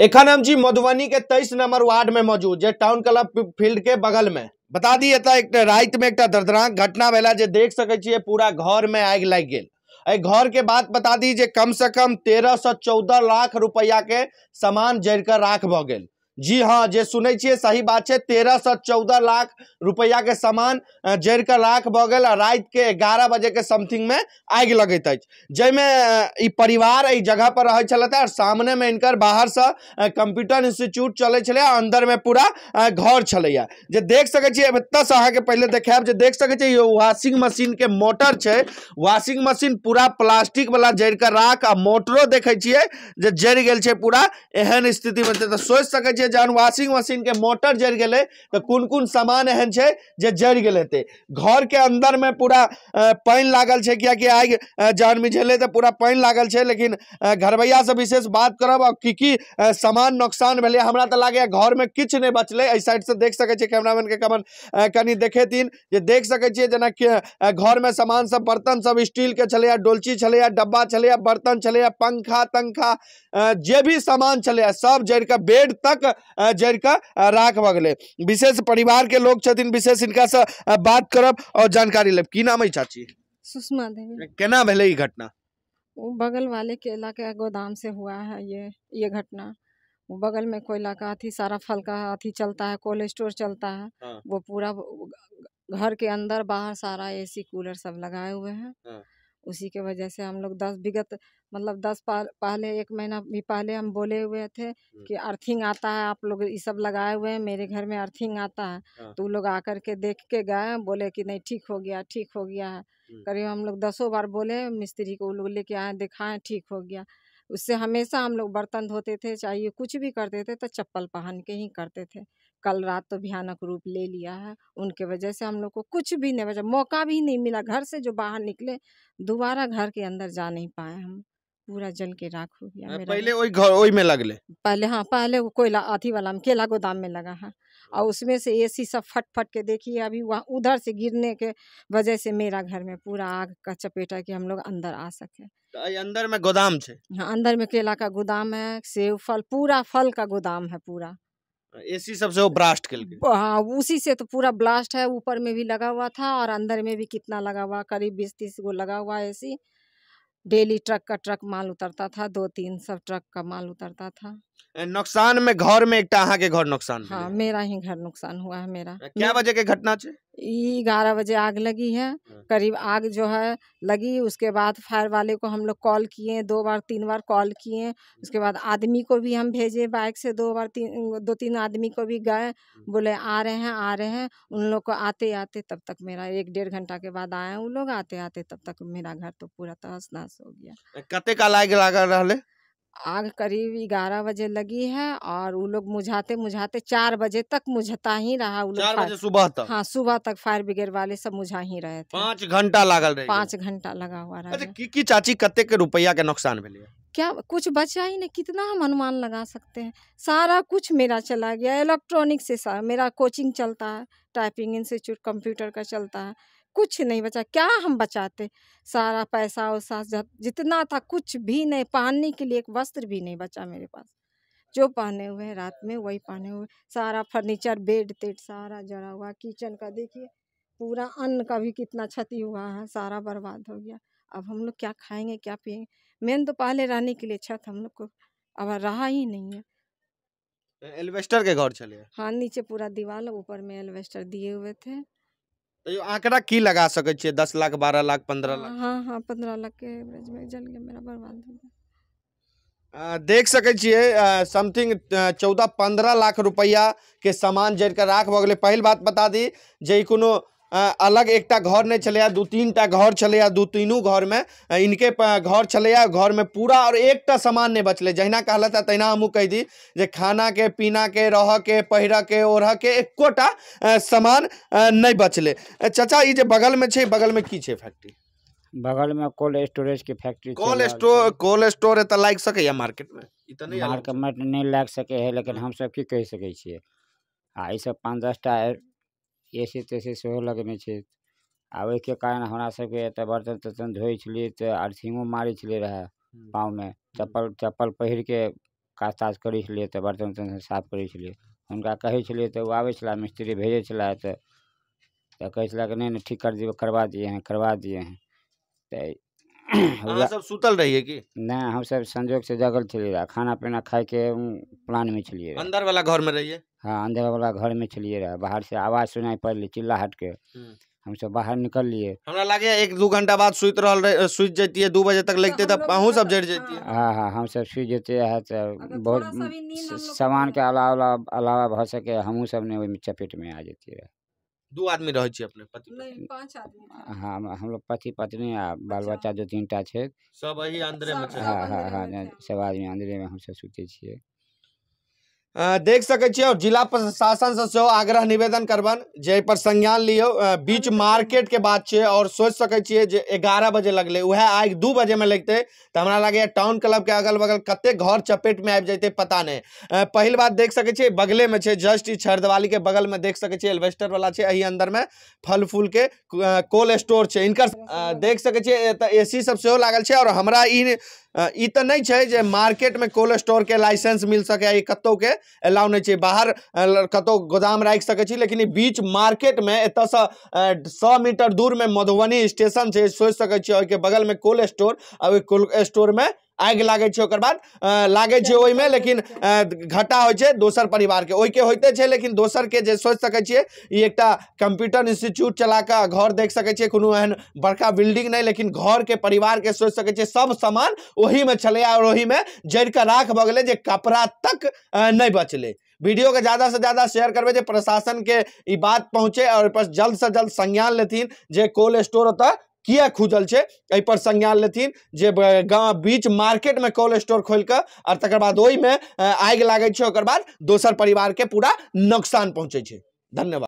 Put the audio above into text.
एखन हम जी मधुबनी के तेईस नंबर वार्ड में मौजूद जे टाउन क्लब फील्ड के बगल में बता दिए एत एक रात में एक दर्दनाक घटना भेला जे देख सके छे पूरा घर में आग लग गए घर के बात बता दी जे कम से कम तेरह सौ चौदह लाख रुपया के सामान जड़ राख भ गेल जी हाँ जे सुन सही बात है तेरह सौ चौदह लाख रुपया के सामान जड़ के राख भ गेल रात के ग्यारह बजे के समथिंग में आगि लगैत अछि परिवार इस जगह पर रहै छलथि सामने में इनकर बाहर से कंप्यूटर इंस्टीट्यूट चले छलै अंदर में पूरा घर छलैया जे देख सकै छियै एतय सँ अहाँके पहिले जे देख सकै वाशिंग वॉशिंग मशीन के मोटर है वॉशिंग मशीन पूरा प्लास्टिक वाला जड़ के राख आ मोटरों देखै जड़ गया पूरा एहन स्थिति में सोच सोचि छै जहन वॉशिंग मशीन के मोटर जर गए तो कौन कौन सामान एहन है जे जरि गेलै ते घर के अंदर में पूरा पानी लागल है क्या कि आगि जहन मिझेलै तो पूरा पानी लागल है लेकिन घरवैया से विशेष बात करब और की की सामान नुकसान भेलै हमरा तऽ लागैए घरमे किछु नहि बचलै एहि साइड से देख सकै छियै कैमरामैन के कमन कनि देखे थी देख सकै छियै घर में सामान सब बर्तन सब स्टील के छे डोलची छे डब्बा छे बर्तन छे पंखा तंखा जे भी सामान छे सब जड़ि के बेड तक जड़ के राख भ गए विशेष परिवार के लोग विशेष इनका से बात करब और जानकारी लेब की नाम है चाची सुषमा देवी केना भले ई घटना वो बगल वाले केला के गोदाम से हुआ है ये ये घटना वो बगल में कोयला का अथी सारा फल का अथी चलता है कोल्ड स्टोर चलता है हाँ। वो पूरा घर के अंदर बाहर सारा एसी कूलर सब लगाए हुए हैं हाँ। उसी के वजह से हम लोग दस विगत मतलब दस पहले एक महीना भी पहले हम बोले हुए थे कि अर्थिंग आता है आप लोग ये सब लगाए हुए हैं मेरे घर में अर्थिंग आता है हाँ। तो लोग आकर के देख के गए बोले कि नहीं ठीक हो गया ठीक हो गया है करीब हम लोग दसों बार बोले मिस्त्री को वो लोग लेके आए दिखाएं ठीक हो गया उससे हमेशा हम लोग बर्तन धोते थे चाहे कुछ भी करते थे तो चप्पल पहन के ही करते थे कल रात तो भयानक रूप ले लिया है उनके वजह से हम लोग को कुछ भी नहीं बचा मौका भी नहीं मिला घर से जो बाहर निकले दोबारा घर के अंदर जा नहीं पाए हम पूरा जल के राख हो गया पहले वही घर वही में लगले पहले हाँ पहले वो कोयला अथी वाला में केला गोदाम में लगा है और हाँ। उसमें से एसी सब फट फट के देखिए अभी वहाँ उधर से गिरने के वजह से मेरा घर में पूरा आग का चपेट है कि हम लोग अंदर आ सके तो अंदर में गोदाम छे हाँ अंदर में केला का गोदाम है सेब फल पूरा फल का गोदाम है पूरा एसी सबसे वो ब्लास्ट कर हाँ उसी से तो पूरा ब्लास्ट है ऊपर में भी लगा हुआ था और अंदर में भी कितना लगा हुआ करीब बीस तीस गो लगा हुआ है एसी डेली ट्रक का ट्रक माल उतरता था दो तीन सब ट्रक का माल उतरता था नुकसान में घर में एक घर नुकसान हाँ मेरा ही घर नुकसान हुआ है मेरा क्या वजह के घटना ग्यारह बजे आग लगी है हाँ। करीब आग जो है लगी उसके बाद फायर वाले को हम लोग कॉल किए दो बार तीन बार कॉल किए उसके बाद आदमी को भी हम भेजे बाइक से दो बार तीन दो तीन आदमी को भी गए बोले आ रहे हैं आ रहे हैं उन लोग को आते आते तब तक मेरा एक डेढ़ घंटा के बाद आए उन लोग आते आते तब तक मेरा घर तो पूरा तहस नहस हो गया कते का लाइक लागल रहा आग करीब ग्यारह बजे लगी है और वो लोग मुझाते मुझाते चार बजे तक मुझता ही रहा बजे सुबह तक हाँ सुबह तक फायर ब्रिगेड वाले सब मुझा ही रहे थे पाँच घंटा लागल रहे पाँच घंटा लगा हुआ रहा अच्छा, की, की चाची कते के रुपया के नुकसान मिले क्या कुछ बचा ही नहीं कितना हम अनुमान लगा सकते हैं सारा कुछ मेरा चला गया इलेक्ट्रॉनिक से सारा मेरा कोचिंग चलता है टाइपिंग इंस्टीट्यूट कंप्यूटर का चलता है कुछ नहीं बचा क्या हम बचाते सारा पैसा वैसा जितना था कुछ भी नहीं पहनने के लिए एक वस्त्र भी नहीं बचा मेरे पास जो पहने हुए हैं रात में वही पहने हुए सारा फर्नीचर बेड तेड सारा जड़ा हुआ किचन का देखिए पूरा अन्न का भी कितना क्षति हुआ है सारा बर्बाद हो गया अब हम लोग क्या खाएंगे क्या पिएंगे मेन तो पहले रहने के लिए छत हम लोग को अब रहा ही नहीं है एलवेस्टर के घर चले हाँ नीचे पूरा दीवार ऊपर में एलवेस्टर दिए हुए थे तो आंकड़ा की लगा सकते दस लाख बारह लाख पंद्रह लाख हाँ हाँ पंद्रह लाख के एवरेज में जल गया मेरा बर्बाद हो गया देख सकते समथिंग चौदह पंद्रह लाख रुपया के सामान जरि राख भऽ पहली बात बता दी जे को अलग एक घर नहीं चले दू तीन टा घर चले दू तीनू घर में इनके घर चले घर में पूरा और एक सामान नहीं बचल जहना कहल था तहना हम कह दी जे खाना के पीना के रह के पहर के ओढ़ के एकोटा सामान नहीं बचल चाचा ये बगल में छे बगल में की छे फैक्ट्री बगल में कोल्ड स्टोरेज के factory cold store cold store है तो लाग सके मार्केट में मार्केट में नहीं लाग सके है लेकिन हम सब की कह सके आ सब पाँच दस टा ऐसे तैसे सेहो लगने छै आ के कारण हमरा सबके बर्तन तर्तन धोए छलियै तो अर्थिंगो मारै रह हम्म। पाँव में चप्पल चप्पल के काज ताज करे तो बर्तन तर्तन साफ करे छलियै हुनका कहे छलियै तो ओ छला मिस्त्री भेजे छला तो तो कहे छला कि नहीं ठीक कर दिए करवा दिए हैं करवा दिए हैं तो अहाँ सब सुतल रहिए कि हम सब संजोग से जगल छलियै खाना पीना खाए प्लान में छलियै अंदर वाला घर में रहिए हाँ अंदर वाला घर में चलिए रहा बाहर से आवाज सुनाई चिल्ला हट के हम हम्म। सब बाहर निकल लिए हमरा लगे एक दो घंटा बाद सुत रहल सुत है दो बजे तक लगते तब अहूँ सब जड़ है हाँ हाँ हम सब सुत जाते हैं तो बहुत सामान के अलावा अलावा भऽ सके हम सब ने चपेट में आ जाती है दो आदमी रह अपने पति नहीं पांच आदमी हाँ हम लोग पति पत्नी आ अच्छा। बाल बच्चा दो तीन टा सब अंदर में हाँ हाँ हाँ सब आदमी अंदर में हम सब सुते देख सकै और जिला प्रशासन से आग्रह निवेदन करबन पर संज्ञान लियो बीच हम्म। मार्केट के बात छे और सोच सक ग्यारह जे बजे लगले वह आगे दू में लगते तो हमारा लगे टाउन क्लब के अगल बगल कते घर में आबि जाते पता नहीं पहली बात देख सकते बगले में छे जस्ट ई छरदवाली के में देख सकै छियै एल्वेस्टर वाला छै अंदर में फल फूल के कोल्ड स्टोर छे इनका देख सकते ए सी सब से लागल छे और हमारा इन तो नहीं है जो मार्केट में कोल्ड के लाइसेंस मिल ये कतौ के अलाउ नहीं है बाहर कतौ गोदाम राखि सकै छी लेकिन बीच मार्केट एत से सौ मीटर दूर में मधुबनी स्टेशन से सोच सकते बगल में कोल्ड स्टोर आ कोल्ड स्टोर में आगि लागै और बाद लागै छै ओहिमे लेकिन घाटा हो छै दोसर के ओहिके होइते लेकिन दोसर जे सोच सकै छियै ई एकटा इंस्टीट्यूट चला के घर देख सकै को एहन बड़का बिल्डिंग नहीं लेकिन के परिवार के सोच छियै सब सामान वही में आओर ओहीमे जड़ के राख भऽ गेलै कपड़ा तक नहीं बचल वीडियो के ज्यादा से ज्यादा शेयर करबे प्रशासन के बात पहुंचे और पर जल्द से जल्द संज्ञान लेथिन जे कोल्ड स्टोर होता किए खुजल है पर संज्ञान लेथिन जे गाँव बीच में कोल्ड स्टोर खोल के और तक वही में आग लागै दोसर परिवार के पूरा नुकसान पहुँचे धन्यवाद